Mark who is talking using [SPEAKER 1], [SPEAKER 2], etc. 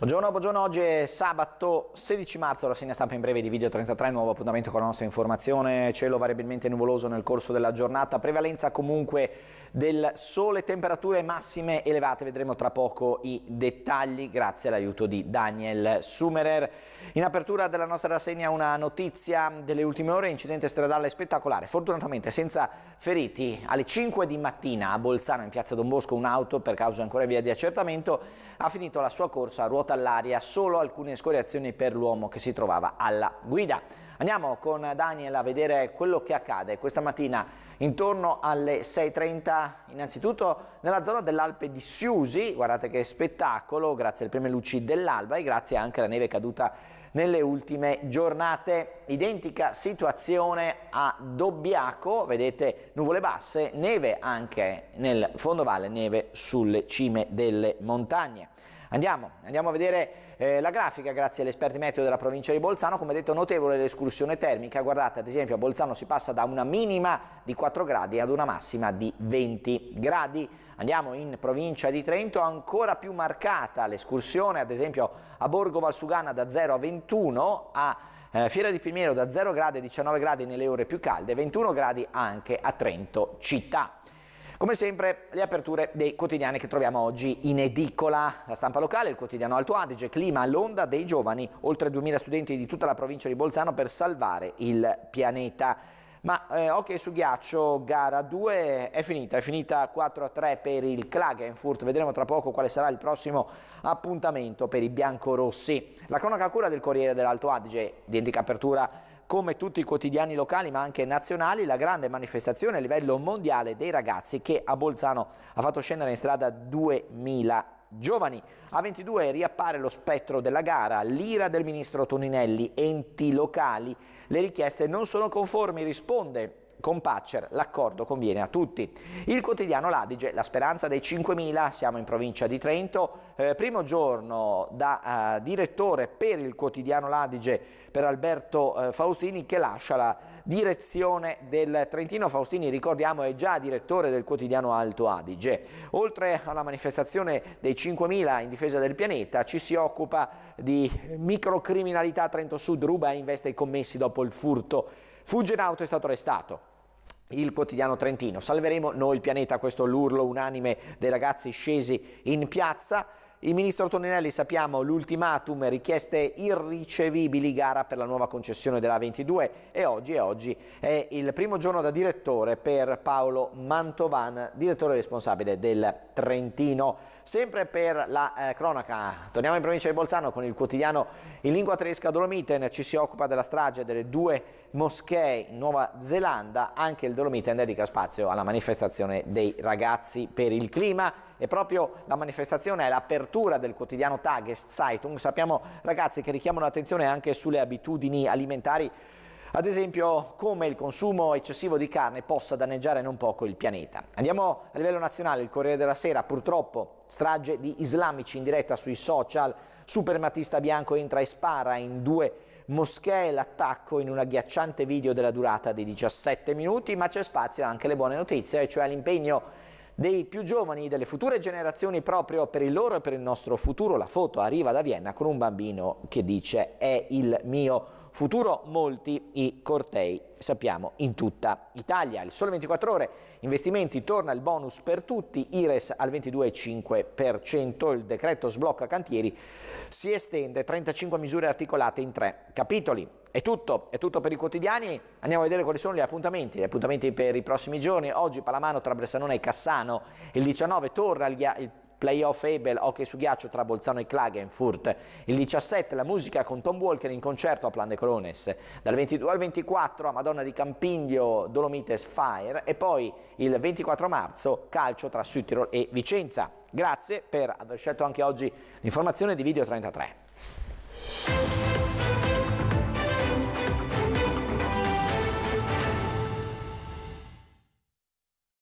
[SPEAKER 1] Buongiorno, buongiorno, oggi è sabato 16 marzo, la segna stampa in breve di Video 33, nuovo appuntamento con la nostra informazione, cielo variabilmente nuvoloso nel corso della giornata, prevalenza comunque del sole, temperature massime elevate, vedremo tra poco i dettagli grazie all'aiuto di Daniel Sumerer. In apertura della nostra rassegna una notizia delle ultime ore, incidente stradale spettacolare, fortunatamente senza feriti, alle 5 di mattina a Bolzano in piazza Don Bosco un'auto per causa ancora in via di accertamento ha finito la sua corsa a ruota lotta all'aria, solo alcune scoriazioni per l'uomo che si trovava alla guida. Andiamo con Daniel a vedere quello che accade questa mattina intorno alle 6.30 innanzitutto nella zona dell'Alpe di Siusi, guardate che spettacolo grazie alle prime luci dell'alba e grazie anche alla neve caduta nelle ultime giornate. Identica situazione a Dobbiaco, vedete nuvole basse, neve anche nel fondovalle, neve sulle cime delle montagne. Andiamo, andiamo a vedere eh, la grafica grazie agli esperti meteo della provincia di Bolzano, come detto notevole l'escursione termica, guardate ad esempio a Bolzano si passa da una minima di 4 gradi ad una massima di 20 gradi. Andiamo in provincia di Trento, ancora più marcata l'escursione, ad esempio a Borgo Valsugana da 0 a 21, a eh, Fiera di Pimiero da 0 gradi a 19 gradi nelle ore più calde, 21 gradi anche a Trento città. Come sempre le aperture dei quotidiani che troviamo oggi in edicola, la stampa locale, il quotidiano Alto Adige, clima l'onda dei giovani, oltre 2000 studenti di tutta la provincia di Bolzano per salvare il pianeta. Ma eh, ok su ghiaccio, gara 2 è finita, è finita 4-3 per il Klagenfurt, vedremo tra poco quale sarà il prossimo appuntamento per i biancorossi. La cronaca cura del Corriere dell'Alto Adige, identica apertura come tutti i quotidiani locali ma anche nazionali, la grande manifestazione a livello mondiale dei ragazzi che a Bolzano ha fatto scendere in strada 2000 Giovani. A 22 riappare lo spettro della gara, l'ira del ministro Toninelli, enti locali. Le richieste non sono conformi, risponde con Paccer l'accordo conviene a tutti. Il quotidiano L'Adige, la speranza dei 5.000, siamo in provincia di Trento, eh, primo giorno da eh, direttore per il quotidiano L'Adige per Alberto eh, Faustini che lascia la direzione del Trentino. Faustini, ricordiamo, è già direttore del quotidiano Alto Adige. Oltre alla manifestazione dei 5.000 in difesa del pianeta, ci si occupa di microcriminalità Trento Sud, ruba e investe i commessi dopo il furto. Fugge in auto è stato arrestato il quotidiano Trentino. Salveremo noi il pianeta, questo l'urlo unanime dei ragazzi scesi in piazza. Il ministro Toninelli, sappiamo, l'ultimatum, richieste irricevibili, gara per la nuova concessione della 22 e oggi, e oggi è il primo giorno da direttore per Paolo Mantovan, direttore responsabile del Trentino. Sempre per la eh, cronaca, torniamo in provincia di Bolzano con il quotidiano in lingua tedesca Dolomiten, ci si occupa della strage delle due moschee in Nuova Zelanda, anche il Dolomiten dedica spazio alla manifestazione dei ragazzi per il clima e proprio la manifestazione è l'apertura apertura del quotidiano Tageszeitung sappiamo ragazzi che richiamano l'attenzione anche sulle abitudini alimentari ad esempio come il consumo eccessivo di carne possa danneggiare non poco il pianeta. Andiamo a livello nazionale, il Corriere della Sera purtroppo strage di islamici in diretta sui social, Supermatista bianco entra e spara in due moschee, l'attacco in un agghiacciante video della durata di 17 minuti, ma c'è spazio anche alle buone notizie, cioè all'impegno dei più giovani, delle future generazioni proprio per il loro e per il nostro futuro. La foto arriva da Vienna con un bambino che dice è il mio futuro. Molti i cortei sappiamo in tutta Italia. Il sole 24 ore investimenti torna il bonus per tutti, IRES al 22,5%, il decreto sblocca cantieri si estende 35 misure articolate in tre capitoli è tutto, è tutto per i quotidiani, andiamo a vedere quali sono gli appuntamenti, gli appuntamenti per i prossimi giorni, oggi Palamano tra Bressanone e Cassano, il 19 torna il, il playoff Ebel, hockey su ghiaccio tra Bolzano e Klagenfurt, il 17 la musica con Tom Walker in concerto a Plan de Colones, dal 22 al 24 a Madonna di Campiglio Dolomites Fire e poi il 24 marzo calcio tra Süttirol e Vicenza. Grazie per aver scelto anche oggi l'informazione di Video 33.